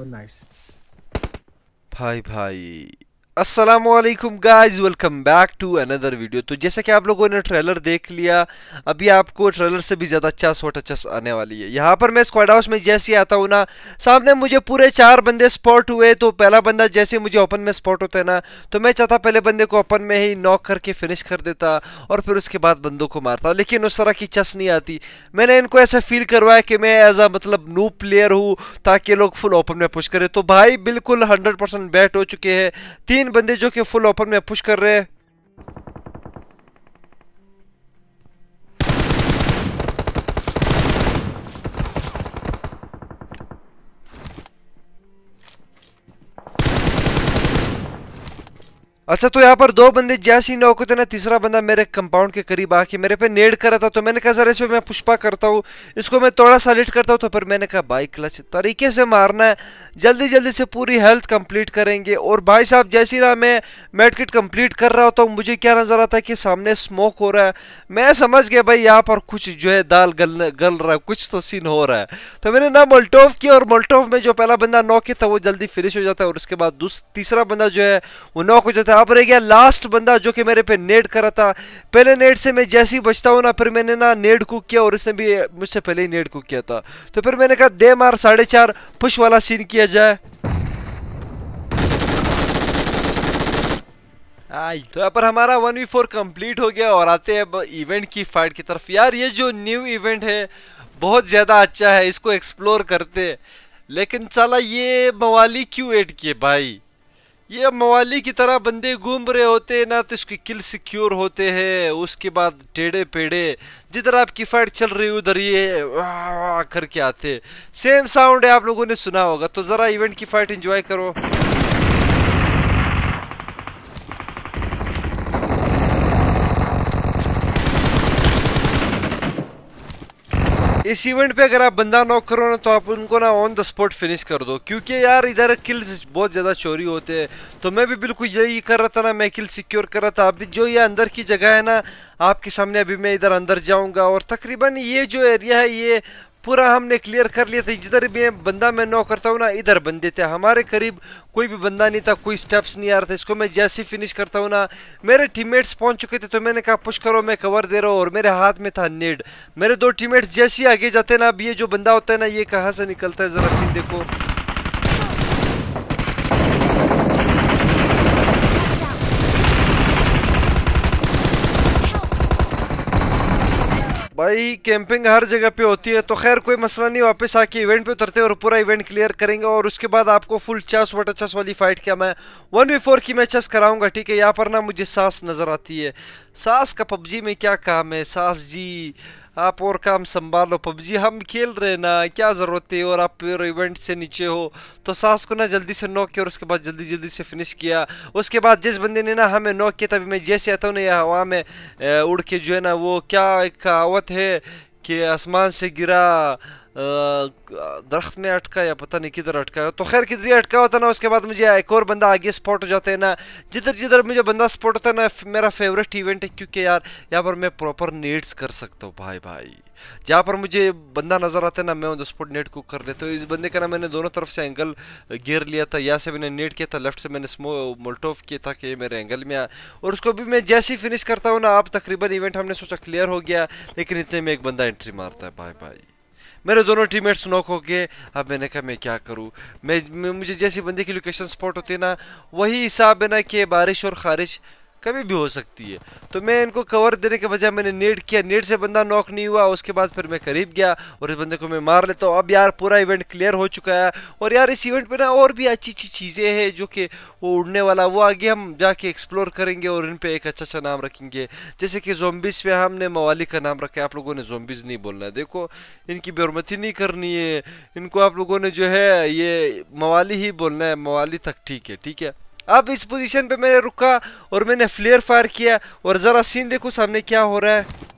Oh, nice. Bye bye. असलम guys welcome back to another video तो जैसा कि आप लोगों ने ट्रेलर देख लिया अभी आपको ट्रेलर से भी ज़्यादा अच्छा शॉट अच्छा आने वाली है यहाँ पर मैं स्क्वाड हाउस में जैसे आता हूँ ना सामने मुझे पूरे चार बंदे स्पॉट हुए तो पहला बंदा जैसे मुझे ओपन में स्पॉट होता है ना तो मैं चाहता पहले बंदे को ओपन में ही नॉक करके फिनिश कर देता और फिर उसके बाद बंदों को मारता लेकिन उस तरह की चस नहीं आती मैंने इनको ऐसा फील करवाया कि मैं एज अ मतलब नू प्लेयर हूँ ताकि लोग फुल ओपन में पुश करें तो भाई बिल्कुल हंड्रेड बैट हो चुके हैं तीन बंदे जो कि फुल ओपन में पुश कर रहे हैं अच्छा तो यहाँ पर दो बंदे जैसे ही नौक होते ना तीसरा बंदा मेरे कंपाउंड के करीब आके मेरे पे नेड कर रहा था तो मैंने कहा सर इस पर मैं पुष्पा करता हूँ इसको मैं थोड़ा सा लिट करता हूँ तो फिर मैंने कहा भाई क्लच तरीके से मारना है जल्दी जल्दी से पूरी हेल्थ कंप्लीट करेंगे और भाई साहब जैसे ही ना मैं मेड किट कम्प्लीट कर रहा होता हूँ मुझे क्या नज़र आता है कि सामने स्मोक हो रहा है मैं समझ गया भाई यहाँ पर कुछ जो है दाल गल गल रहा है कुछ तो सीन हो रहा है तो मैंने ना मोल्टोव किया और मोल्टोव में जो पहला बंदा नौके था वो जल्दी फिनिश हो जाता है और उसके बाद तीसरा बंदा जो है वो नौक हो जाता है यहाँ पर गया लास्ट बंदा जो कि मेरे पे नेट कर रहा था पहले नेट से मैं जैसे ही बचता हूँ ना फिर मैंने ना नेट कुक किया और इसने भी मुझसे पहले ही नेट कुक किया था तो फिर मैंने कहा दे मार साढ़े चार पुश वाला सीन किया जाए आई तो यहाँ पर हमारा वन वी फोर कम्प्लीट हो गया और आते हैं अब इवेंट की फाइट की तरफ यार ये जो न्यू इवेंट है बहुत ज़्यादा अच्छा है इसको एक्सप्लोर करते लेकिन चला ये मवाली क्यों एड किए भाई ये मवाली की तरह बंदे घूम रहे होते हैं ना तो इसकी किल सिक्योर होते हैं उसके बाद टेढ़े पेढ़े जिधर आपकी फाइट चल रही उधर ये करके आते सेम साउंड है आप लोगों ने सुना होगा तो ज़रा इवेंट की फाइट एंजॉय करो इस इवेंट पे अगर आप बंदा नॉक करो ना तो आप उनको ना ऑन द स्पॉट फिनिश कर दो क्योंकि यार इधर किल्स बहुत ज़्यादा चोरी होते हैं तो मैं भी बिल्कुल यही कर रहा था ना मैं किल सिक्योर कर रहा था अभी जो ये अंदर की जगह है ना आपके सामने अभी मैं इधर अंदर जाऊंगा और तकरीबन ये जो एरिया है ये पूरा हमने क्लियर कर लिया था जिधर भी बंदा मैं नौ करता हूँ ना इधर बंदे थे हमारे करीब कोई भी बंदा नहीं था कोई स्टेप्स नहीं आ रहा था इसको मैं जैसे ही फिनिश करता हूँ ना मेरे टीममेट्स पहुँच चुके थे तो मैंने कहा पुश करो मैं कवर दे रहा हूँ और मेरे हाथ में था नेड मेरे दो टीममेट्स जैसे ही आगे जाते ना अब ये जो बंदा होता है ना ये कहाँ से निकलता है ज़रा सीन देखो भाई कैंपिंग हर जगह पे होती है तो खैर कोई मसला नहीं वापस आके इवेंट पे उतरते हैं और पूरा इवेंट क्लियर करेंगे और उसके बाद आपको फुल चास वाटर चेस वाली फाइट क्या मैं वन वी फोर की मैं कराऊंगा ठीक है यहाँ पर ना मुझे सास नज़र आती है सास का पबजी में क्या काम है सास जी आप और काम संभालो पबजी हम खेल रहे ना क्या ज़रूरत है और आप प्योर इवेंट से नीचे हो तो सास को ना जल्दी से नॉक किया और उसके बाद जल्दी जल्दी से फिनिश किया उसके बाद जिस बंदे ने ना हमें नॉक किया तभी मैं जैसे आता हूँ ना यह हवा में उड़ के जो है ना वो क्या कहावत है कि आसमान से गिरा दरख्त में अटका या पता नहीं किधर अटका तो खैर किधर ही अटका होता ना उसके बाद मुझे एक और बंदा आगे स्पॉट हो जाता है ना जिधर जिधर मुझे बंदा स्पॉट होता है ना मेरा फेवरेट इवेंट है क्योंकि यार यहाँ पर मैं प्रॉपर नेट्स कर सकता हूँ भाई भाई जहाँ पर मुझे बंदा नज़र आता है ना मैं उन स्पॉट नेट को कर लेता हूँ इस बंदे का ना मैंने दोनों तरफ से एंगल गेर लिया था यहाँ से मैंने नेट किया था लेफ्ट से मैंने स्मो मोल्टोव किया था कि मेरे एंगल में आया और उसको भी मैं जैसे ही फिनिश करता हूँ ना आप तकरीबन इवेंट हमने सोचा क्लियर हो गया लेकिन इतने में एक बंदा एंट्री मारता है भाई भाई मेरे दोनों टीममेट्स नॉक हो गए अब मैंने कहा मैं क्या करूँ मैं मुझे जैसी बंदे की लोकेशन स्पॉट होती है ना वही हिसाब है ना कि बारिश और खारिश कभी भी हो सकती है तो मैं इनको कवर देने के बजाय मैंने नेट किया नेट से बंदा नॉक नहीं हुआ उसके बाद फिर मैं करीब गया और इस बंदे को मैं मार लेता हूँ अब यार पूरा इवेंट क्लियर हो चुका है और यार इस इवेंट पे ना और भी अच्छी अच्छी चीज़ें हैं जो कि वो उड़ने वाला वो आगे हम जाके एक्सप्लोर करेंगे और इन पर एक अच्छा अच्छा नाम रखेंगे जैसे कि जोम्बिस पे हमने मवाली का नाम रखा है आप लोगों ने जोम्बिस नहीं बोलना है देखो इनकी बेरोमती नहीं करनी है इनको आप लोगों ने जो है ये मवाली ही बोलना है मवाली तक ठीक है ठीक है अब इस पोजीशन पे मैंने रुका और मैंने फ्लेयर फायर किया और ज़रा सीन देखो सामने क्या हो रहा है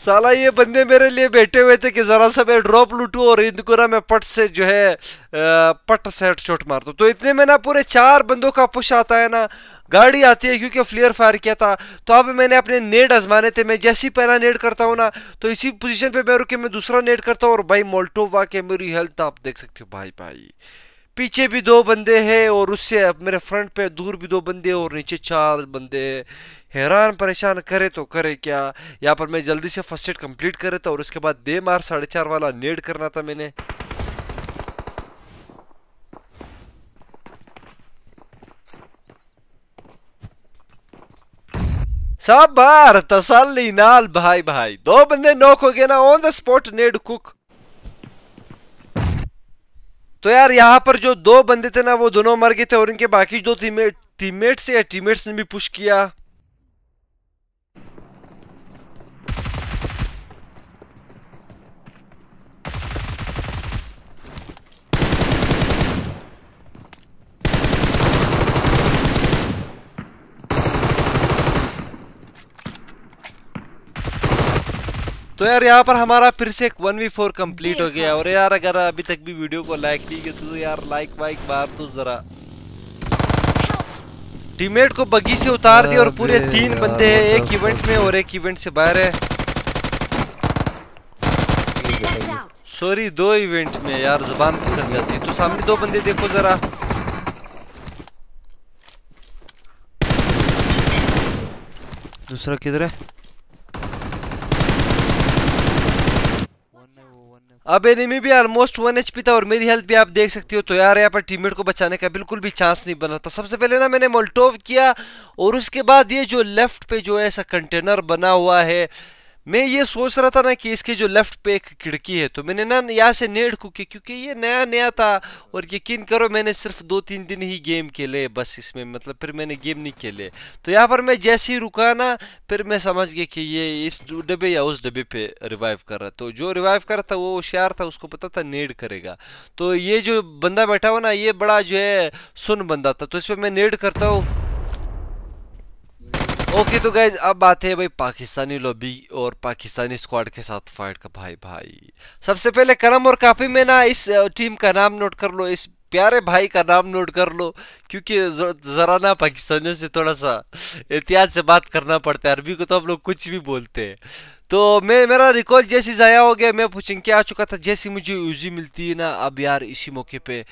साला ये बंदे मेरे लिए बैठे हुए थे कि ज़रा सा मैं ड्रॉप लूटू और इनको ना मैं पट से जो है पट से हेड शॉट मार दू तो इतने में ना पूरे चार बंदों का पुश आता है ना गाड़ी आती है क्योंकि फ्लेयर फायर किया था तो अब मैंने अपने नेट आजमाने थे मैं जैसे ही पहला नेट करता हूँ ना तो इसी पोजीशन पे मैं रुके मैं दूसरा नेट करता हूँ और भाई मोल्टोवा के मेरी हेल्थ आप देख सकते हो भाई भाई पीछे भी दो बंदे हैं और उससे मेरे फ्रंट पे दूर भी दो बंदे और नीचे चार बंदे हैरान परेशान करे तो करे क्या यहाँ पर मैं जल्दी से फर्स्ट एड कंप्लीट करे था और उसके बाद दे मार साढ़े चार वाला नेट करना था मैंने साबार तसल्ली नाल भाई भाई दो बंदे नोक हो गए ना on the spot nade cook तो यार यहाँ पर जो दो बंदे थे ना वो दोनों मर गए थे और इनके बाकी दो टीममेट या टीममेट्स ने भी पुश किया तो यार यहाँ पर हमारा फिर से एक वन वी फोर कम्प्लीट हो गया और यार अगर अभी तक भी वीडियो को लाइक नहीं किया तो यार लाइक वाइक मार दो जरा टीममेट को बगी से उतार दिया और पूरे तीन बंदे हैं मतलब एक इवेंट में और एक इवेंट से बाहर है सॉरी दो इवेंट में यार जबान फिसल जाती है तो सामने दो बंदे देखो जरा दूसरा किधर है अब एनिमी भी ऑलमोस्ट वन एच था और मेरी हेल्थ भी आप देख सकते हो तो यार यहाँ पर टीममेट को बचाने का बिल्कुल भी चांस नहीं बना था सबसे पहले ना मैंने मोल्टोव किया और उसके बाद ये जो लेफ्ट पे जो ऐसा कंटेनर बना हुआ है मैं ये सोच रहा था ना कि इसके जो लेफ्ट पे एक खिड़की है तो मैंने ना यहाँ से नेड़ को की क्योंकि ये नया नया था और यकीन करो मैंने सिर्फ दो तीन दिन ही गेम खेले बस इसमें मतलब फिर मैंने गेम नहीं खेले तो यहाँ पर मैं जैसे ही रुका ना फिर मैं समझ गया कि ये इस डब्बे या उस डब्बे पे रिवाइव कर रहा तो जो रिवाइव कर रहा था वो होशियार था उसको पता था नेड करेगा तो ये जो बंदा बैठा हुआ ना ये बड़ा जो है सुन बंदा था तो इस पर मैं नेड करता हूँ ओके तो गैज अब बात है भाई पाकिस्तानी लॉबी और पाकिस्तानी स्क्वाड के साथ फाइट का भाई भाई सबसे पहले करम और काफ़ी में ना इस टीम का नाम नोट कर लो इस प्यारे भाई का नाम नोट कर लो क्योंकि ज़रा ना पाकिस्तानियों से थोड़ा सा एहतियात से बात करना पड़ता है अरबी को तो हम लोग कुछ भी बोलते हैं तो मैं मेरा रिकॉर्ड जैसे ज़ाया हो गया मैं पूछेंगे क्या आ चुका था जैसी मुझे यूजी मिलती है ना अब यार इसी मौके पे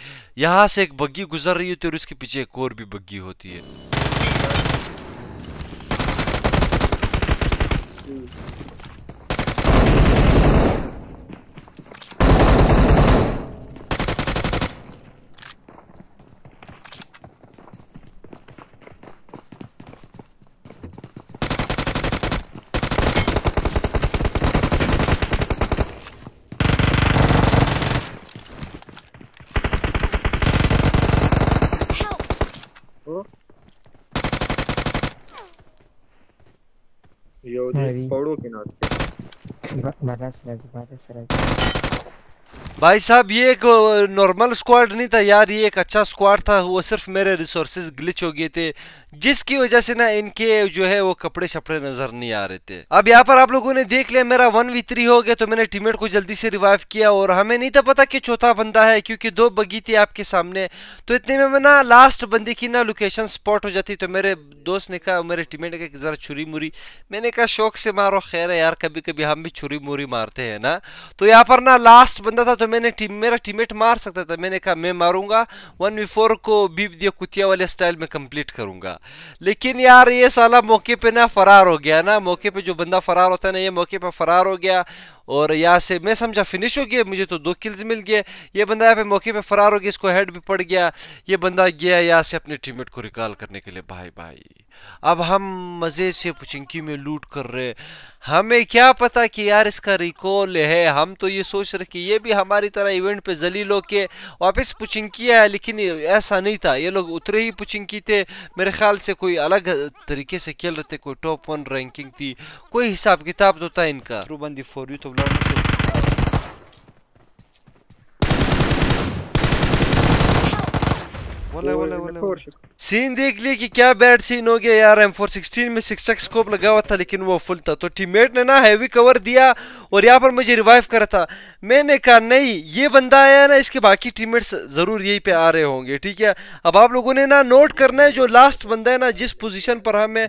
यहाँ से एक बग्गी गुजर रही होती है और उसके पीछे एक और भी बग्गी होती है я вот здесь по руки надо. Барас, раз, барас, раз. भाई साहब ये एक नॉर्मल स्क्वाड नहीं था यार ये एक अच्छा स्क्वाड था वो सिर्फ मेरे रिसोर्सेज ग्लिच हो गए थे जिसकी वजह से ना इनके जो है वो कपड़े शपड़े नजर नहीं आ रहे थे अब यहाँ पर आप लोगों ने देख लिया मेरा वन वी थ्री हो गया तो मैंने टीमेट को जल्दी से रिवाइव किया और हमें नहीं था पता कि चौथा बंदा है क्योंकि दो बगी थी आपके सामने तो इतने में ना लास्ट बंदी की ना लोकेशन स्पॉट हो जाती तो मेरे दोस्त ने कहा मेरे टीमेट ने कहा जरा छुरी मुरी मैंने कहा शौक से मारो खैर है यार कभी कभी हम भी छुरी मुरी मारते हैं ना तो यहाँ पर ना लास्ट बंदा था तो मैंने टीम मेरा टीममेट मार सकता था मैंने कहा मैं मारूंगा वन वी फोर को बीप दिया कुतिया वाले स्टाइल में कंप्लीट करूंगा लेकिन यार ये साला मौके पे ना फरार हो गया ना मौके पे जो बंदा फरार होता है ना ये मौके पर फरार हो गया और यहाँ से मैं समझा फिनिश हो गया मुझे तो दो किल्स मिल गए ये बंदा यहाँ पे मौके पे फरार हो गया इसको हेड भी पड़ गया ये बंदा गया यहाँ से अपने टीममेट को रिकॉल करने के लिए भाई भाई अब हम मज़े से पुचिंकी में लूट कर रहे हमें क्या पता कि यार इसका रिकॉल है हम तो ये सोच रहे कि ये भी हमारी तरह इवेंट पे जलील के वापस पुचिंकी है लेकिन ऐसा नहीं था ये लोग उतरे ही पुचिंकी थे मेरे ख्याल से कोई अलग तरीके से खेल रहे थे कोई टॉप वन रैंकिंग थी कोई हिसाब किताब तो था इनका फॉर यू तो bonuses. सीन देख लिया कि क्या बैड सीन हो गया यार एम फोर सिक्सटीन में सिक्स एक्स स्कोप लगा हुआ था लेकिन वो फुल था तो टीममेट ने ना हैवी कवर दिया और यहाँ पर मुझे रिवाइव करा था मैंने कहा नहीं ये बंदा आया ना इसके बाकी टीममेट्स ज़रूर यहीं पे आ रहे होंगे ठीक है अब आप लोगों ने ना नोट करना है जो लास्ट बंदा है ना जिस पोजिशन पर हमें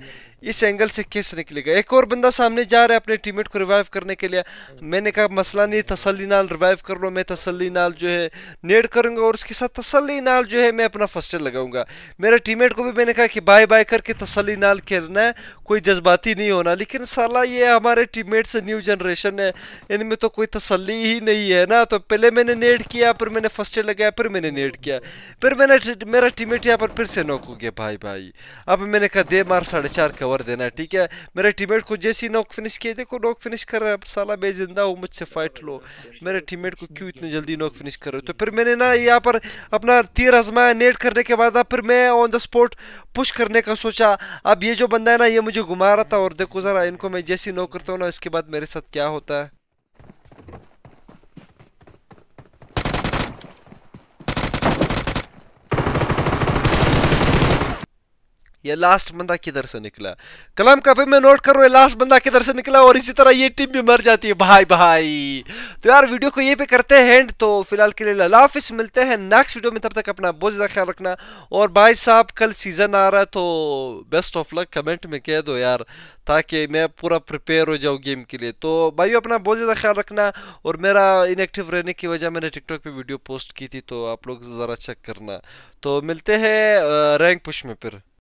इस एंगल से किस निकलेगा एक और बंदा सामने जा रहा है अपने टीममेट को रिवाइव करने के लिए मैंने कहा मसला नहीं तसली नाल रिवाइव कर लो मैं तसली नाल जो है नेट करूँगा और उसके साथ तसली नाल जो है मैं अपना फस्टर लगाऊंगा मेरे टीममेट को भी मैंने कहा कि बाय बाय करके तसली नाल खेलना है कोई जज्बाती नहीं होना लेकिन साला ये हमारे टीममेट से न्यू जनरेशन है इनमें तो कोई तसली ही नहीं है ना तो पहले मैंने नेट किया फिर मैंने फस्टर लगाया फिर मैंने नेट किया फिर मैंने मेरा टीम मेट पर फिर से नोक हो गया भाई भाई अब मैंने कहा दे मार साढ़े चार कवर देना ठीक है मेरे टीम को जैसे ही नोक फिनिश किया देखो नॉक फिनिश कर रहा है साला बेजिंदा हो मुझसे फाइट लो मेरे टीम को क्यों इतनी जल्दी नोक फिनिश कर रहे हो तो फिर मैंने ना यहाँ पर अपना तीर आजमाया नेट कर करने के बाद फिर मैं ऑन द स्पॉट पुश करने का सोचा अब ये जो बंदा है ना ये मुझे घुमा रहा था और देखो ज़रा इनको मैं जैसी नो करता हूँ ना इसके बाद मेरे साथ क्या होता है ये लास्ट बंदा किधर से निकला कलम कपे में नोट करो ये लास्ट बंदा किधर से निकला और इसी तरह ये टीम भी मर जाती है भाई भाई तो यार वीडियो को ये पे करते हैं तो फिलहाल के लिए लाफिस मिलते हैं नेक्स्ट वीडियो में तब तक अपना बहुत ज़्यादा ख्याल रखना और भाई साहब कल सीज़न आ रहा है तो बेस्ट ऑफ लक कमेंट में कह दो यार ताकि मैं पूरा प्रिपेयर हो जाऊँ गेम के लिए तो भाई अपना बहुत ज़्यादा ख्याल रखना और मेरा इनएक्टिव रहने की वजह मैंने टिकटॉक पर वीडियो पोस्ट की थी तो आप लोग ज़रा चेक करना तो मिलते हैं रैंक पुश में फिर